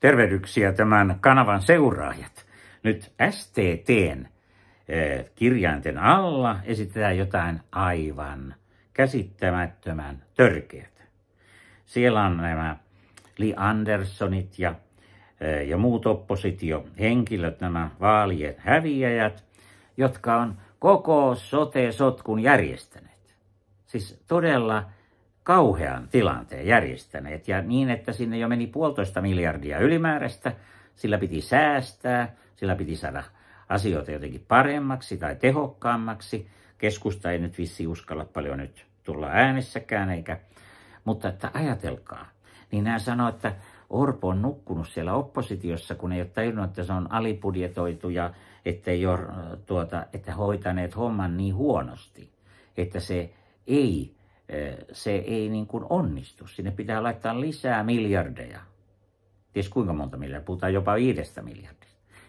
Tervehdyksiä tämän kanavan seuraajat. Nyt STTn eh, kirjainten alla esitetään jotain aivan käsittämättömän törkeätä. Siellä on nämä Lee Andersonit ja, eh, ja muut oppositiohenkilöt, nämä vaalien häviäjät, jotka on koko sote-sotkun järjestäneet. Siis todella kauhean tilanteen järjestäneet ja niin, että sinne jo meni puolitoista miljardia ylimääräistä. Sillä piti säästää, sillä piti saada asioita jotenkin paremmaksi tai tehokkaammaksi. Keskusta ei nyt vissi uskalla paljon nyt tulla äänessäkään, eikä, mutta että ajatelkaa. Niin nämä sanoo, että Orpo on nukkunut siellä oppositiossa, kun ei ole tajunnut, että se on alibudjetoitu ja ei, ole, tuota, että hoitaneet homman niin huonosti, että se ei se ei niin kuin onnistu. Sinne pitää laittaa lisää miljardeja. Ties kuinka monta miljardia, puhutaan jopa viidestä miljardista.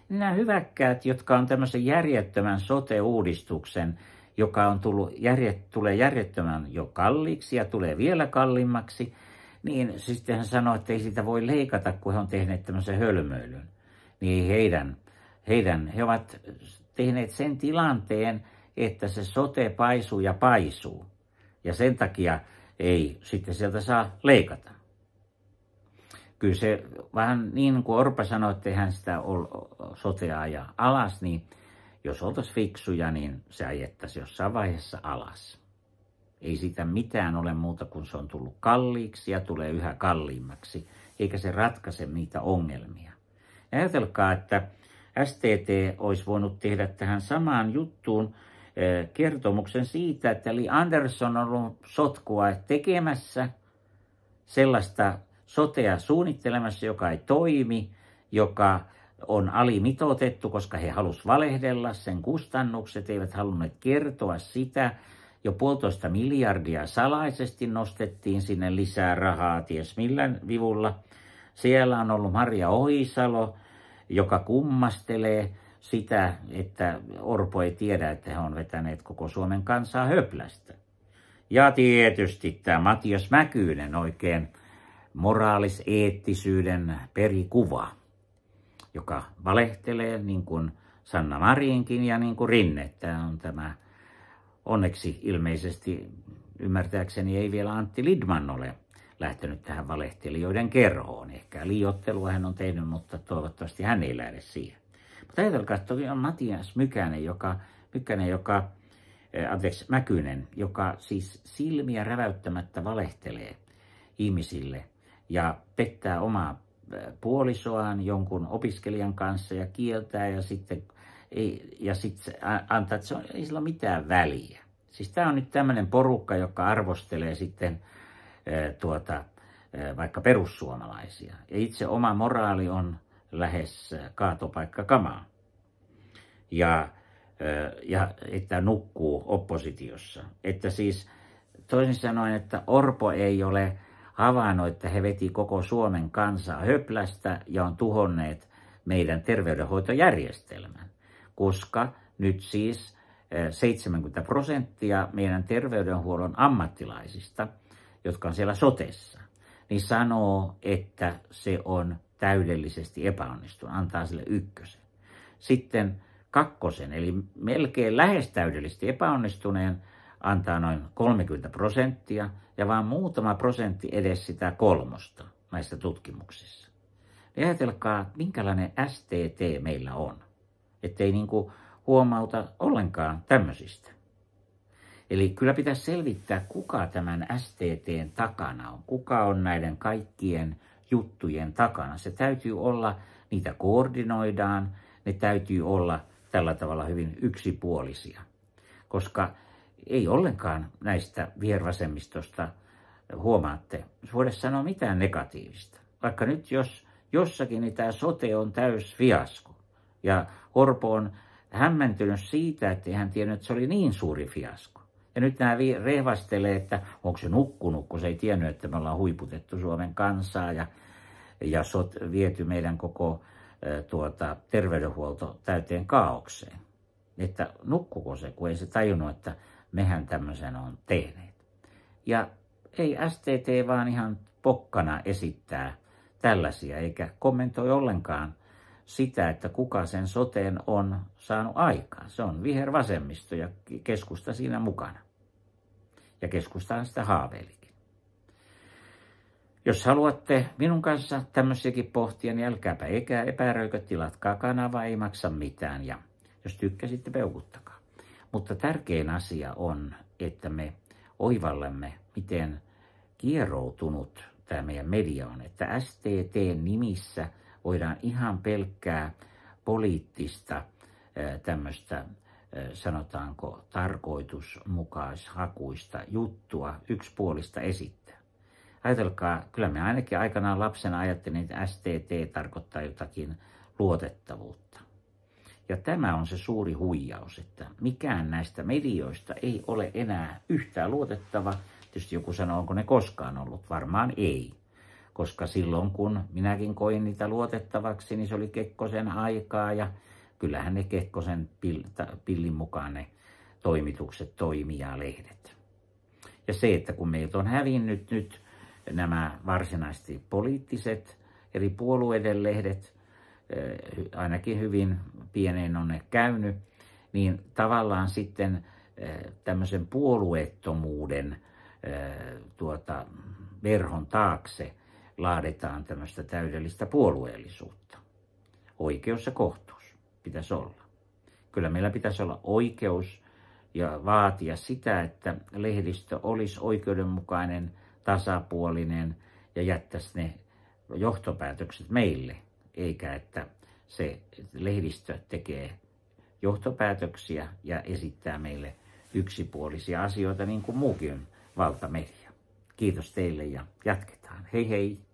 Nämä hyväkkäät, jotka on tämmöisen järjettömän sote-uudistuksen, joka on tullut järjet, tulee järjettömän jo kalliiksi ja tulee vielä kalliimmaksi, niin sitten hän sanoi, että ei sitä voi leikata, kun he on tehneet tämmöisen hölmöilyn. Niin heidän, heidän, he ovat tehneet sen tilanteen, että se sote paisuu ja paisuu. Ja sen takia ei sitten sieltä saa leikata. Kyllä se vähän niin kuin Orpa sanoi, että hän sitä sotea ja alas, niin jos oltaisiin fiksuja, niin se ajettaisiin jossain vaiheessa alas. Ei sitä mitään ole muuta kuin se on tullut kalliiksi ja tulee yhä kalliimmaksi, eikä se ratkaise niitä ongelmia. Ajatelkaa, että STT olisi voinut tehdä tähän samaan juttuun Eh, kertomuksen siitä, että Li Andersson on ollut sotkua tekemässä, sellaista sotea suunnittelemassa, joka ei toimi, joka on alimitoitettu, koska he halusivat valehdella, sen kustannukset eivät halunneet kertoa sitä. Jo puolitoista miljardia salaisesti nostettiin sinne lisää rahaa, ties millä vivulla. Siellä on ollut Maria Ohisalo, joka kummastelee, sitä, että Orpo ei tiedä, että he on vetäneet koko Suomen kansaa höplästä. Ja tietysti tämä Matias Mäkyinen oikein moraaliseettisyyden perikuva, joka valehtelee niin kuin Sanna Marinkin ja niin kuin Rinne. Tämä on tämä onneksi ilmeisesti ymmärtääkseni ei vielä Antti Lidman ole lähtenyt tähän valehtelijoiden kerhoon. Ehkä liiottelua hän on tehnyt, mutta toivottavasti hän ei lähde siihen. Mutta ajatelkaa, että on Matias Mykänen, joka, Mykänen, joka äh, anteeksi, Mäkynen, joka siis silmiä räväyttämättä valehtelee ihmisille ja pettää omaa eh, puolisoaan jonkun opiskelijan kanssa ja kieltää ja sitten ei, ja sit antaa, että se on, ei sillä ole mitään väliä. Siis tämä on nyt tämmöinen porukka, joka arvostelee sitten ää, eh, tuota, ää, vaikka perussuomalaisia. Ja itse oma moraali on lähes äh, kaatopaikkakamaa. Ja, äh, ja että nukkuu oppositiossa. Että siis toisin sanoen, että Orpo ei ole havainnut, että he veti koko Suomen kansaa höplästä ja on tuhonneet meidän terveydenhoitojärjestelmän, koska nyt siis 70 äh, prosenttia meidän terveydenhuollon ammattilaisista, jotka on siellä sotessa, niin sanoo, että se on täydellisesti epäonnistunut, antaa sille ykkösen. Sitten kakkosen, eli melkein lähes täydellisesti epäonnistuneen, antaa noin 30 prosenttia ja vain muutama prosentti edes sitä kolmosta näissä tutkimuksissa. Ja niin ajatelkaa, minkälainen STT meillä on, ettei niin kuin huomauta ollenkaan tämmöisistä. Eli kyllä pitäisi selvittää, kuka tämän STTn takana on, kuka on näiden kaikkien juttujen takana. Se täytyy olla, niitä koordinoidaan, ne täytyy olla tällä tavalla hyvin yksipuolisia, koska ei ollenkaan näistä viervasemmistosta huomaatte voida sanoa mitään negatiivista. Vaikka nyt jos jossakin, niin tämä sote on täys fiasko. Ja Orpo on hämmentynyt siitä, että hän tiennyt, että se oli niin suuri fiasko. Ja nyt nämä rehvastelee, että onko se nukkunut, kun se ei tiennyt, että me ollaan huiputettu Suomen kansaa ja, ja sot, viety meidän koko tuota, terveydenhuolto täyteen kaaukseen. Että nukkuko se, kun ei se tajunnut, että mehän tämmöisen on tehneet. Ja ei STT vaan ihan pokkana esittää tällaisia, eikä kommentoi ollenkaan sitä, että kuka sen soteen on saanut aikaan. Se on vihervasemmisto ja keskusta siinä mukana ja keskustaan sitä haaveilikin. Jos haluatte minun kanssa tämmöisiäkin pohtia, niin älkääpä eikä epäröikö, tilatkaa kanavaa, ei maksa mitään ja jos tykkäsitte, peukuttakaa. Mutta tärkein asia on, että me oivallamme, miten kieroutunut tämä meidän media on, että STT-nimissä voidaan ihan pelkkää poliittista tämmöistä sanotaanko tarkoitusmukaishakuista juttua yksipuolista esittää. Ajatelkaa, kyllä me ainakin aikanaan lapsena ajattelin, että STT tarkoittaa jotakin luotettavuutta. Ja tämä on se suuri huijaus, että mikään näistä medioista ei ole enää yhtään luotettava. Tietysti joku sanoo, onko ne koskaan ollut. Varmaan ei. Koska silloin, kun minäkin koin niitä luotettavaksi, niin se oli Kekkosen aikaa ja kyllähän ne Kekkosen pillin mukaan ne toimitukset toimii ja lehdet. Ja se, että kun meiltä on hävinnyt nyt nämä varsinaisesti poliittiset eri puolueiden lehdet, eh, ainakin hyvin pieneen on ne käynyt, niin tavallaan sitten eh, tämmöisen puolueettomuuden eh, tuota, verhon taakse laaditaan tämmöistä täydellistä puolueellisuutta. Oikeus ja kohtuus pitäisi olla. Kyllä meillä pitäisi olla oikeus ja vaatia sitä, että lehdistö olisi oikeudenmukainen, tasapuolinen ja jättäisi ne johtopäätökset meille, eikä että se lehdistö tekee johtopäätöksiä ja esittää meille yksipuolisia asioita niin kuin muukin valtamedia. Kiitos teille ja jatketaan. Hei hei!